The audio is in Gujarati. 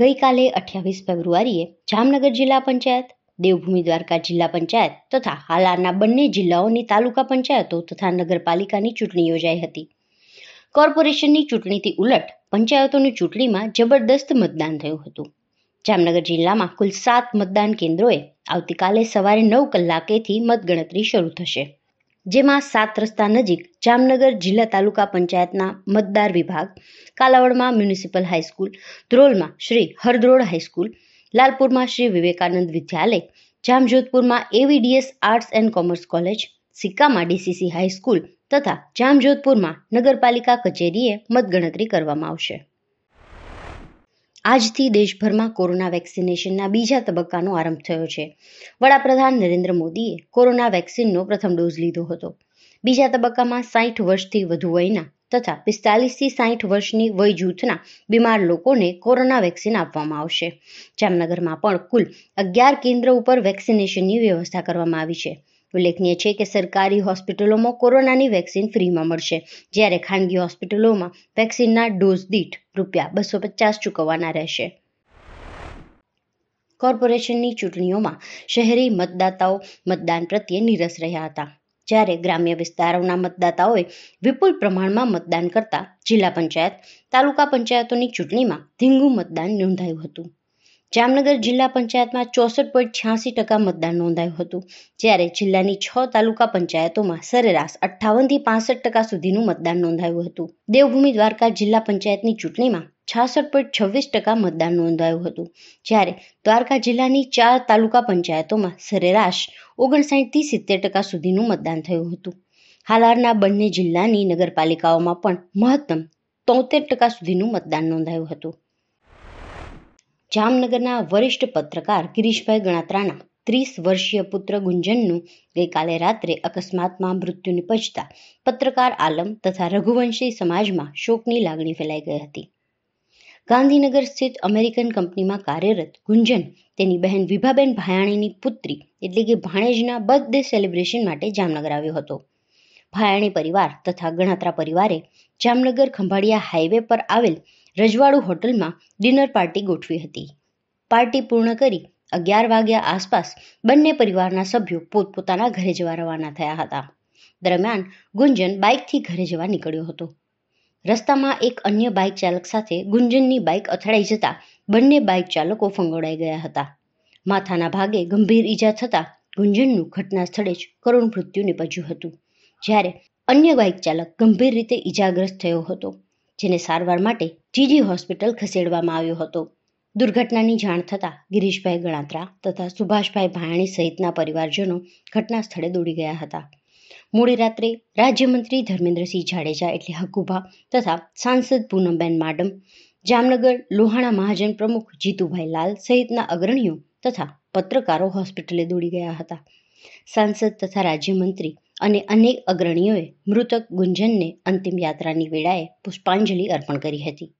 ગઈકાલે અઠ્યાવીસ ફેબ્રુઆરીએ જામનગર જિલ્લા પંચાયત દેવભૂમિ દ્વારકા જિલ્લા પંચાયત તથા હાલારના બંને જિલ્લાઓની તાલુકા પંચાયતો તથા નગરપાલિકાની ચૂંટણી યોજાઈ હતી કોર્પોરેશનની ચૂંટણીથી ઉલટ પંચાયતોની ચૂંટણીમાં જબરદસ્ત મતદાન થયું હતું જામનગર જિલ્લામાં કુલ સાત મતદાન કેન્દ્રોએ આવતીકાલે સવારે નવ કલાકેથી મતગણતરી શરૂ થશે જેમાં સાત રસ્તા નજીક જામનગર જિલ્લા તાલુકા પંચાયતના મતદાર વિભાગ કાલાવડમાં મ્યુનિસિપલ હાઈસ્કૂલ ધ્રોલમાં શ્રી હરદ્રોળ હાઈસ્કૂલ લાલપુરમાં શ્રી વિવેકાનંદ વિદ્યાલય જામજોધપુરમાં AVDS arts and commerce college સિક્કામાં ડીસીસી હાઈસ્કૂલ તથા જામજોધપુરમાં નગરપાલિકા કચેરીએ મતગણતરી કરવામાં આવશે આજથી દેશભરમાં કોરોના વેક્સિનેશનના બીજા તબક્કાનો આરંભ થયો છે વડાપ્રધાન નરેન્દ્ર મોદીએ કોરોના વેક્સિનનો પ્રથમ ડોઝ લીધો હતો બીજા તબક્કામાં સાઠ વર્ષથી વધુ વયના તથા પિસ્તાલીસથી સાઠ વર્ષની વય જૂથના બીમાર લોકોને કોરોના વેક્સિન આપવામાં આવશે જામનગરમાં પણ કુલ અગિયાર કેન્દ્ર ઉપર વેક્સિનેશનની વ્યવસ્થા કરવામાં આવી છે ઉલ્લેખનીય છે કે સરકારી હોસ્પિટલોમાં કોરોનાની વેક્સિન ફ્રીમાં મળશે જ્યારે ખાનગી હોસ્પિટલોમાં વેક્સિનના ડોઝ દીઠ રૂપિયા બસો પચાસ ચૂકવવાના રહેશે કોર્પોરેશનની ચૂંટણીઓમાં શહેરી મતદાતાઓ મતદાન પ્રત્યે નીરસ રહ્યા હતા જ્યારે ગ્રામ્ય વિસ્તારોના મતદાતાઓએ વિપુલ પ્રમાણમાં મતદાન કરતા જિલ્લા પંચાયત તાલુકા પંચાયતોની ચૂંટણીમાં ધીંગુ મતદાન નોંધાયું હતું જામનગર જિલ્લા પંચાયતમાં ચોસઠ પોઈન્ટ છ્યાસી ટકા મતદાન નોંધાયું હતું જ્યારે જિલ્લાની છ તાલુકા પંચાયતોમાં સરેરાશ અઠ્ઠાવનથી પાસઠ ટકા સુધીનું મતદાન નોંધાયું હતું દેવભૂમિ દ્વારકા જિલ્લા પંચાયતની ચૂંટણીમાં છાસઠ પોઈન્ટ છવ્વીસ ટકા મતદાન નોંધાયું હતું જ્યારે દ્વારકા જિલ્લાની ચાર તાલુકા પંચાયતોમાં સરેરાશ ઓગણસાઠથી સિત્તેર ટકા સુધીનું મતદાન થયું હતું હાલારના બંને જિલ્લાની નગરપાલિકાઓમાં પણ મહત્તમ તોતેર ટકા સુધીનું મતદાન નોંધાયું હતું જામનગરના વરિષ્ઠ પત્રકાર ગિરીશભાઈ ગણાત્રાના ત્રીસ વર્ષીય પુત્ર ગુંજનનું ગઈકાલે રાત્રે અકસ્માતમાં મૃત્યુ નિપજતા પત્રકાર આલમ તથા રઘુવંશી સમાજમાં શોકની લાગણી ફેલાઈ ગઈ હતી ગાંધીનગર સ્થિત અમેરિકન કંપનીમાં કાર્યરત ગુંજન તેની બહેન વિભાબેન ભાયાણીની પુત્રી એટલે કે ભાણેજના બર્થડે સેલિબ્રેશન માટે જામનગર આવ્યો હતો ભાયાણી પરિવાર તથા ગણાત્રા પરિવારે જામનગર ખંભાળિયા હાઈવે પર આવેલ રજવાડુ હોટલમાં ડિનર પાર્ટી ગોઠવી હતી પાર્ટી પૂર્ણ કરી અગિયાર વાગ્યા આસપાસ બંને પરિવારના સભ્યો પોતપોતાના ઘરે જવા રવાના થયા હતા દરમિયાન ગુંજન બાઇકથી ઘરે જવા નીકળ્યો હતો રસ્તામાં એક અન્ય બાઇક ચાલક સાથે ગુંજનની બાઇક અથડાઈ જતા બંને બાઇક ચાલકો ફંગોળાઈ ગયા હતા માથાના ભાગે ગંભીર ઈજા થતાં ગુંજનનું ઘટના સ્થળે જ કરુણ મૃત્યુ નિપજ્યું હતું જ્યારે અન્ય બાઇક ચાલક ગંભીર રીતે ઈજાગ્રસ્ત થયો હતો જેને સારવાર માટે જીજી હોસ્પિટલ ખસેડવામાં આવ્યો હતો દુર્ઘટનાની જાણ થતાં ગિરીશભાઈ ગણાત્રા તથા સુભાષભાઈ ભાયાણી સહિતના પરિવારજનો ઘટના સ્થળે દોડી ગયા હતા મોડી રાત્રે રાજ્યમંત્રી ધર્મેન્દ્રસિંહ જાડેજા એટલે હકુભા તથા સાંસદ પૂનમબેન માડમ જામનગર લોહાણા મહાજન પ્રમુખ જીતુભાઈ લાલ સહિતના અગ્રણીઓ તથા પત્રકારો હોસ્પિટલે દોડી ગયા હતા સાંસદ તથા રાજ્યમંત્રી અને અનેક અગ્રણીઓએ મૃતક ગુંજનને અંતિમ યાત્રાની વેળાએ પુષ્પાંજલિ અર્પણ કરી હતી